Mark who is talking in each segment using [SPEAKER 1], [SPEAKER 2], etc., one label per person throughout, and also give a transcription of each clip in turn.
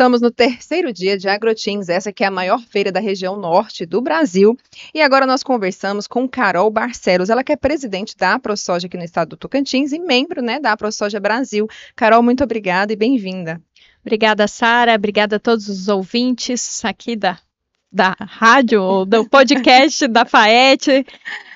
[SPEAKER 1] Estamos no terceiro dia de AgroTins, essa que é a maior feira da região norte do Brasil. E agora nós conversamos com Carol Barcelos, ela que é presidente da AproSoja aqui no estado do Tocantins e membro né, da AproSoja Brasil. Carol, muito obrigada e bem-vinda. Obrigada, Sara. Obrigada
[SPEAKER 2] a todos os ouvintes aqui da, da rádio, do podcast da FAET.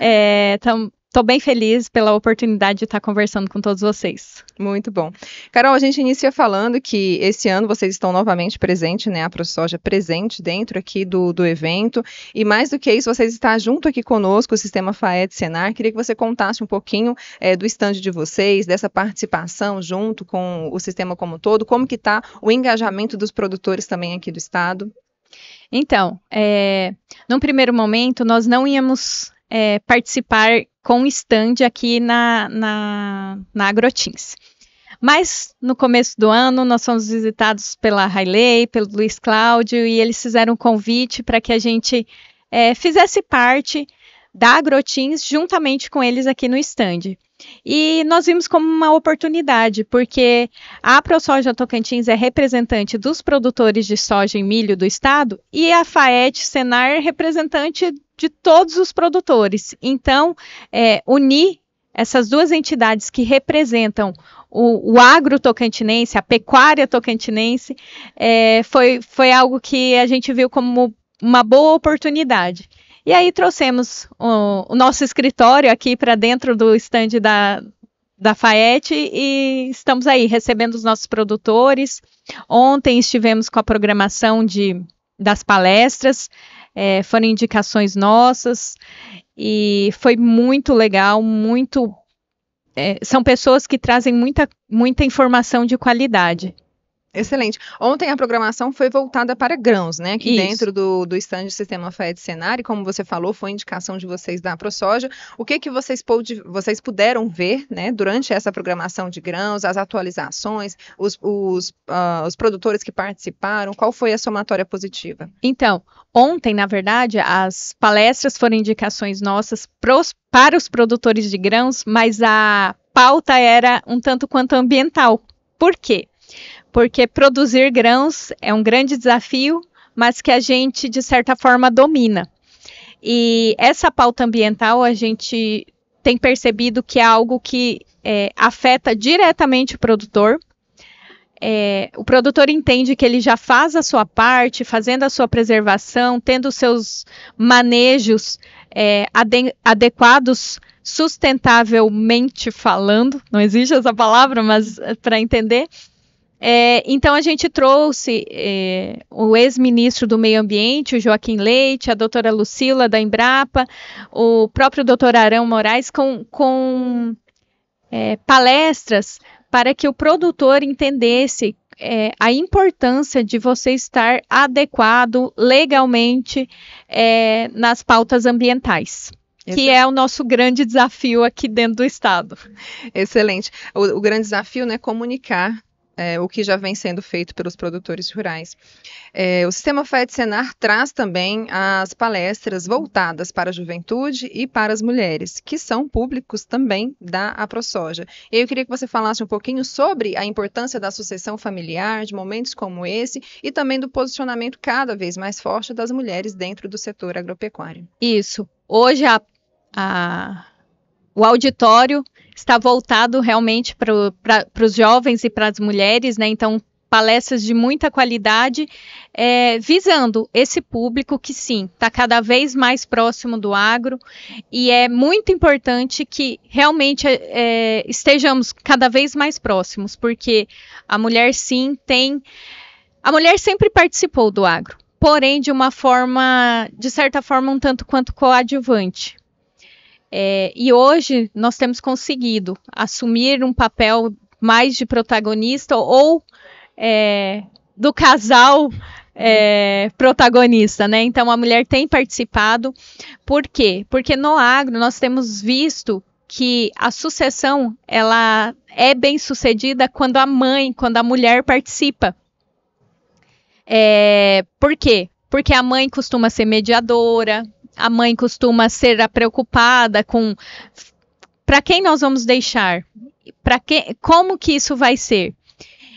[SPEAKER 2] É, tam, Estou bem feliz pela oportunidade de estar conversando com todos vocês. Muito bom. Carol, a gente inicia
[SPEAKER 1] falando que esse ano vocês estão novamente presentes, né? A ProSoja presente dentro aqui do, do evento. E mais do que isso, vocês estão junto aqui conosco, o Sistema FAED Senar. Queria que você contasse um pouquinho é, do stand de vocês, dessa participação junto com o sistema como um todo, como que está o engajamento dos produtores
[SPEAKER 2] também aqui do estado. Então, é, num primeiro momento, nós não íamos é, participar com stand aqui na, na, na Agrotins. Mas no começo do ano nós fomos visitados pela Riley, pelo Luiz Cláudio e eles fizeram um convite para que a gente é, fizesse parte da Agrotins juntamente com eles aqui no stand. E nós vimos como uma oportunidade, porque a ProSoja Tocantins é representante dos produtores de soja e milho do estado e a FAET Senar representante de todos os produtores. Então, é, unir essas duas entidades que representam o, o agro tocantinense, a pecuária tocantinense, é, foi, foi algo que a gente viu como uma boa oportunidade. E aí trouxemos o, o nosso escritório aqui para dentro do estande da, da FAET e estamos aí recebendo os nossos produtores. Ontem estivemos com a programação de, das palestras é, foram indicações nossas e foi muito legal, muito. É, são pessoas que trazem muita, muita informação de qualidade. Excelente. Ontem a programação
[SPEAKER 1] foi voltada para grãos, né? Que dentro do, do stand do Sistema FED Senari, como você falou, foi indicação de vocês da ProSoja. O que que vocês, pôde, vocês puderam ver, né? Durante essa programação de grãos, as atualizações, os, os, uh, os produtores que participaram,
[SPEAKER 2] qual foi a somatória positiva? Então, ontem, na verdade, as palestras foram indicações nossas pros, para os produtores de grãos, mas a pauta era um tanto quanto ambiental. Por quê? porque produzir grãos é um grande desafio, mas que a gente, de certa forma, domina. E essa pauta ambiental a gente tem percebido que é algo que é, afeta diretamente o produtor. É, o produtor entende que ele já faz a sua parte, fazendo a sua preservação, tendo seus manejos é, adequados sustentavelmente falando, não existe essa palavra, mas é, para entender, é, então a gente trouxe é, o ex-ministro do Meio Ambiente, o Joaquim Leite, a doutora Lucila da Embrapa, o próprio doutor Arão Moraes, com, com é, palestras para que o produtor entendesse é, a importância de você estar adequado legalmente é, nas pautas ambientais. Excelente. Que é o nosso grande desafio aqui dentro do Estado. Excelente.
[SPEAKER 1] O, o grande desafio é né, comunicar é, o que já vem sendo feito pelos produtores rurais. É, o Sistema FED-Senar traz também as palestras voltadas para a juventude e para as mulheres, que são públicos também da AproSoja. eu queria que você falasse um pouquinho sobre a importância da sucessão familiar, de momentos como esse, e também do posicionamento cada vez mais forte das mulheres dentro do setor agropecuário.
[SPEAKER 2] Isso. Hoje a, a o auditório está voltado realmente para os jovens e para as mulheres, né? Então, palestras de muita qualidade, é, visando esse público que sim, está cada vez mais próximo do agro e é muito importante que realmente é, é, estejamos cada vez mais próximos, porque a mulher sim tem. A mulher sempre participou do agro, porém de uma forma, de certa forma, um tanto quanto coadjuvante é, e hoje nós temos conseguido assumir um papel mais de protagonista ou é, do casal é, protagonista, né? Então a mulher tem participado. Por quê? Porque no agro nós temos visto que a sucessão ela é bem sucedida quando a mãe, quando a mulher participa. É, por quê? Porque a mãe costuma ser mediadora, a mãe costuma ser a preocupada com para quem nós vamos deixar, para que, como que isso vai ser.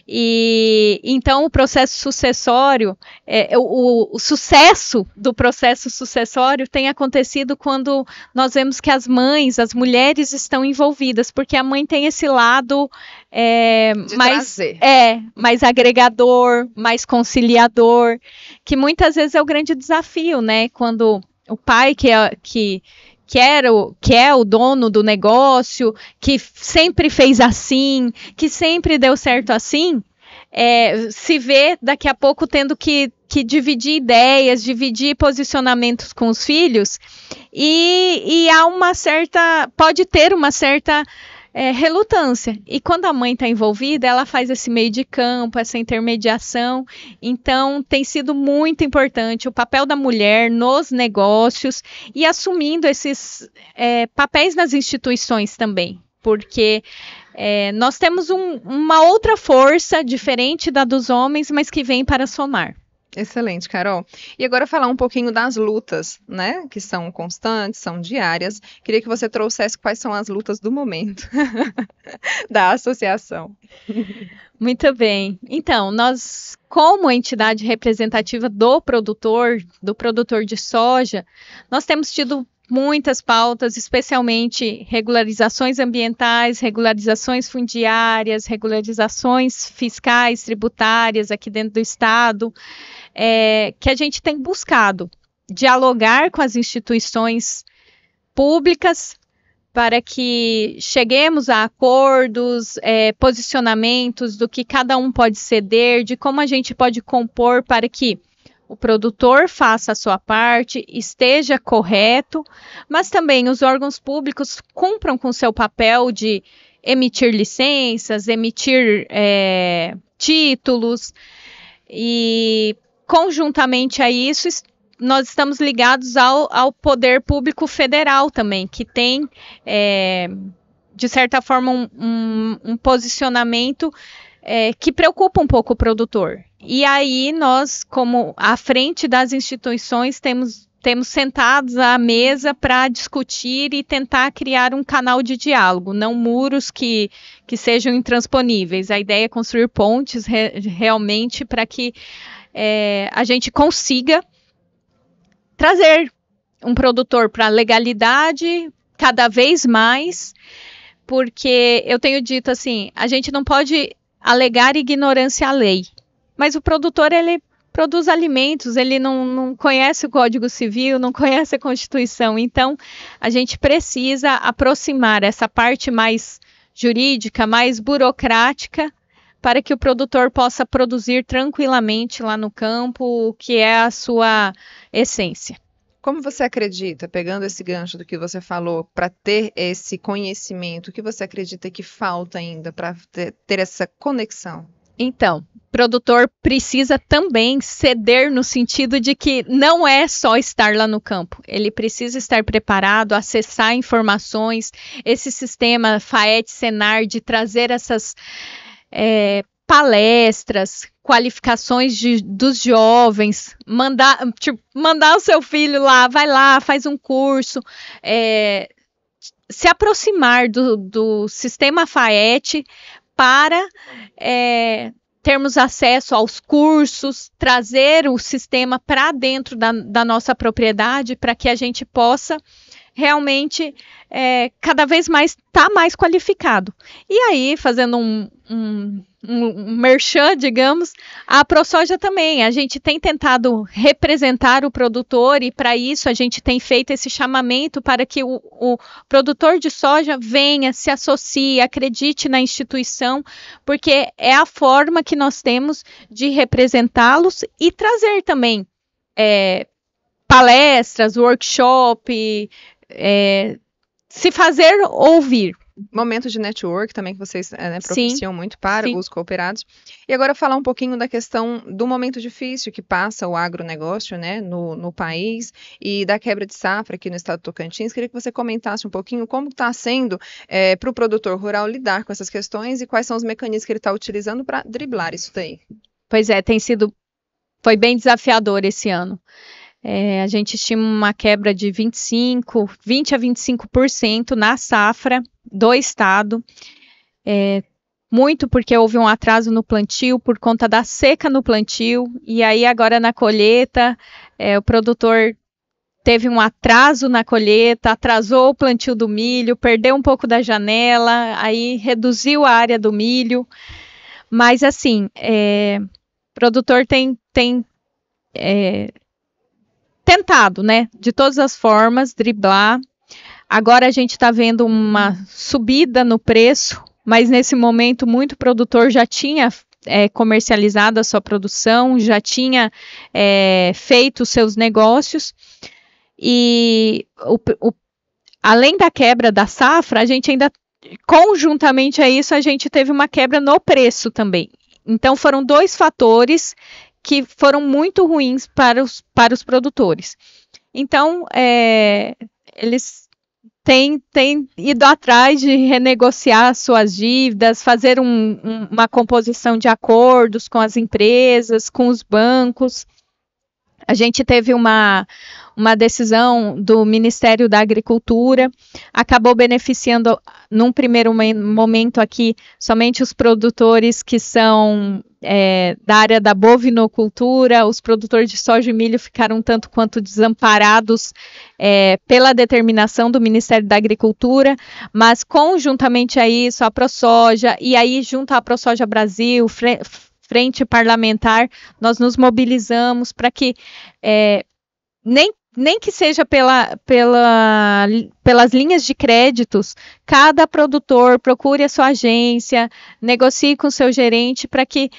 [SPEAKER 2] E então o processo sucessório, é, é, o, o, sucesso do processo sucessório tem acontecido quando nós vemos que as mães, as mulheres estão envolvidas, porque a mãe tem esse lado é, mais é mais agregador, mais conciliador, que muitas vezes é o grande desafio, né? Quando o pai que é que que era o, que é o dono do negócio, que sempre fez assim, que sempre deu certo assim, é, se vê daqui a pouco tendo que, que dividir ideias, dividir posicionamentos com os filhos, e, e há uma certa. pode ter uma certa é, relutância. E quando a mãe está envolvida, ela faz esse meio de campo, essa intermediação. Então, tem sido muito importante o papel da mulher nos negócios e assumindo esses é, papéis nas instituições também, porque é, nós temos um, uma outra força diferente da dos homens, mas que vem para somar.
[SPEAKER 1] Excelente, Carol. E agora falar um pouquinho das lutas, né? Que são constantes, são diárias. Queria que você trouxesse quais são as lutas do momento da associação.
[SPEAKER 2] Muito bem. Então, nós, como entidade representativa do produtor, do produtor de soja, nós temos tido muitas pautas, especialmente regularizações ambientais, regularizações fundiárias, regularizações fiscais, tributárias aqui dentro do Estado, é, que a gente tem buscado dialogar com as instituições públicas para que cheguemos a acordos, é, posicionamentos do que cada um pode ceder, de como a gente pode compor para que o produtor faça a sua parte, esteja correto, mas também os órgãos públicos cumpram com seu papel de emitir licenças, emitir é, títulos e conjuntamente a isso nós estamos ligados ao, ao poder público federal também, que tem é, de certa forma um, um, um posicionamento é, que preocupa um pouco o produtor. E aí nós, como à frente das instituições, temos temos sentados à mesa para discutir e tentar criar um canal de diálogo, não muros que, que sejam intransponíveis. A ideia é construir pontes re, realmente para que é, a gente consiga trazer um produtor para a legalidade cada vez mais, porque eu tenho dito assim: a gente não pode alegar ignorância à lei. Mas o produtor, ele produz alimentos, ele não, não conhece o Código Civil, não conhece a Constituição. Então, a gente precisa aproximar essa parte mais jurídica, mais burocrática, para que o produtor possa produzir tranquilamente lá no campo o que é a sua essência. Como você acredita, pegando esse
[SPEAKER 1] gancho do que você falou, para ter esse conhecimento, o que você acredita que falta ainda
[SPEAKER 2] para ter essa conexão? Então, produtor precisa também ceder no sentido de que não é só estar lá no campo. Ele precisa estar preparado, acessar informações, esse sistema FAET, Senar, de trazer essas é, palestras, qualificações de, dos jovens, mandar, tipo, mandar o seu filho lá, vai lá, faz um curso, é, se aproximar do, do sistema FAET para é, termos acesso aos cursos, trazer o sistema para dentro da, da, nossa propriedade para que a gente possa realmente é, cada vez mais está mais qualificado. E aí, fazendo um, um, um merchan, digamos, a ProSoja também. A gente tem tentado representar o produtor e, para isso, a gente tem feito esse chamamento para que o, o produtor de soja venha, se associe, acredite na instituição, porque é a forma que nós temos de representá-los e trazer também. É, palestras, workshop, é, se fazer ouvir. Momento de network também que vocês eh,
[SPEAKER 1] né, propiciam sim, muito para sim. os cooperados. E agora falar um pouquinho da questão do momento difícil que passa o agronegócio né, no, no país e da quebra de safra aqui no estado do Tocantins. Queria que você comentasse um pouquinho como está sendo é, eh, para o produtor rural lidar com essas questões e quais são os mecanismos que ele está utilizando para driblar isso daí.
[SPEAKER 2] Pois é, tem sido. Foi bem desafiador esse ano. É, a gente estima uma quebra de 25, 20 a 25% na safra do estado. É, muito porque houve um atraso no plantio por conta da seca no plantio, e aí agora na colheita, é, o produtor teve um atraso na colheita, atrasou o plantio do milho, perdeu um pouco da janela, aí reduziu a área do milho. Mas assim, é, o produtor tem, tem é, tentado, né? De todas as formas, driblar. Agora a gente está vendo uma subida no preço, mas nesse momento muito produtor já tinha é, comercializado a sua produção, já tinha é, feito seus negócios. E o, o, além da quebra da safra, a gente ainda, conjuntamente a isso, a gente teve uma quebra no preço também. Então foram dois fatores que foram muito ruins para os, para os produtores. Então, é, eles têm, têm ido atrás de renegociar suas dívidas, fazer um, um, uma composição de acordos com as empresas, com os bancos. A gente teve uma, uma decisão do Ministério da Agricultura, acabou beneficiando, num primeiro momento aqui, somente os produtores que são é, da área da bovinocultura, os produtores de soja e milho ficaram tanto quanto desamparados é, pela determinação do Ministério da Agricultura, mas conjuntamente a isso, a ProSoja, e aí junto à ProSoja Brasil, frente parlamentar, nós nos mobilizamos para que é, nem nem que seja pela, pela, pelas linhas de créditos, cada produtor procure a sua agência, negocie com seu gerente para que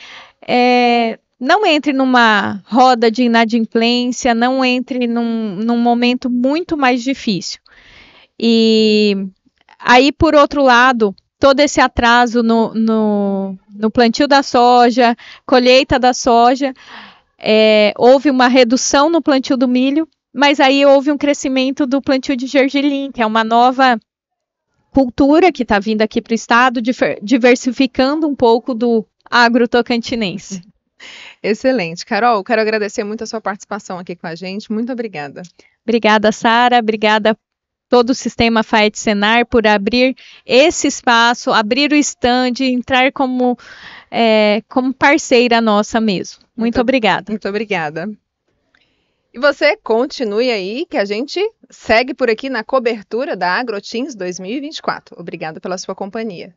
[SPEAKER 2] é, não entre numa roda de inadimplência, não entre num, num momento muito mais difícil. E aí, por outro lado, todo esse atraso no, no, no plantio da soja, colheita da soja, é, houve uma redução no plantio do milho, mas aí houve um crescimento do plantio de gergelim, que é uma nova cultura que está vindo aqui para o estado, diversificando um pouco do agro tocantinense. Excelente. Carol, quero
[SPEAKER 1] agradecer muito a sua participação aqui com a gente. Muito obrigada.
[SPEAKER 2] Obrigada, Sara. Obrigada todo o sistema Fiat Senar por abrir esse espaço, abrir o stand, entrar como, é, como parceira nossa mesmo. Muito, muito obrigada. Muito obrigada.
[SPEAKER 1] E você continue aí, que a gente segue por aqui na cobertura da AgroTins 2024. Obrigada pela sua companhia.